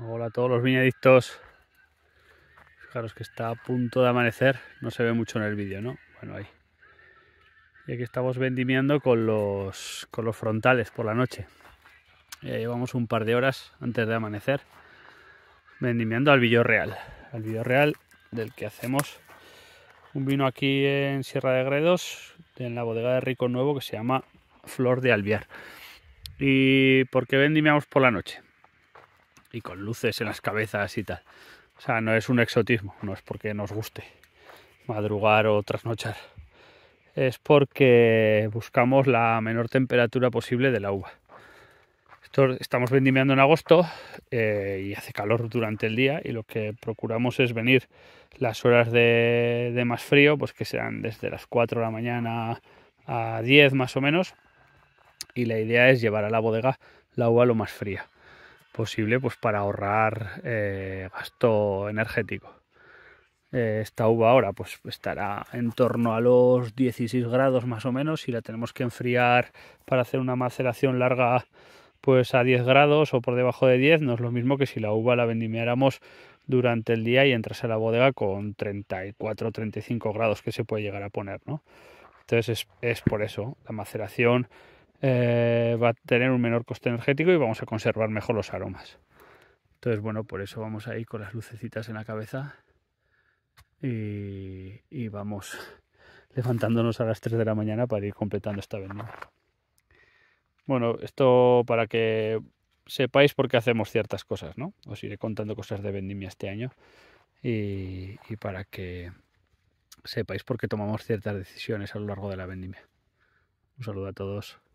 Hola a todos los viñedictos Fijaros que está a punto de amanecer. No se ve mucho en el vídeo, ¿no? Bueno, ahí. Y aquí estamos vendimiando con los, con los frontales por la noche. llevamos un par de horas antes de amanecer vendimiando al real Al real del que hacemos un vino aquí en Sierra de Gredos, en la bodega de Rico Nuevo, que se llama Flor de Alviar. ¿Y por qué vendimiamos por la noche? y con luces en las cabezas y tal. O sea, no es un exotismo, no es porque nos guste madrugar o trasnochar. Es porque buscamos la menor temperatura posible de la uva. estamos vendimiando en agosto eh, y hace calor durante el día y lo que procuramos es venir las horas de, más frío, pues que sean desde las 4 de la mañana a 10 más o menos. Y la idea es llevar a la bodega la uva lo más fría posible pues para ahorrar eh, gasto energético. Eh, esta uva ahora pues estará en torno a los 16 grados más o menos y la tenemos que enfriar para hacer una maceración larga pues a 10 grados o por debajo de 10 no es lo mismo que si la uva la vendimiáramos durante el día y entras a la bodega con 34 35 grados que se puede llegar a poner ¿no? entonces es, es por eso la maceración eh, va a tener un menor coste energético y vamos a conservar mejor los aromas. Entonces, bueno, por eso vamos a ir con las lucecitas en la cabeza y, vamos levantándonos a las 3 de la mañana para ir completando esta vendimia. Bueno, esto para que sepáis por qué hacemos ciertas cosas, ¿no? Os iré contando cosas de vendimia este año y para que sepáis por qué tomamos ciertas decisiones a lo largo de la vendimia. Un saludo a todos.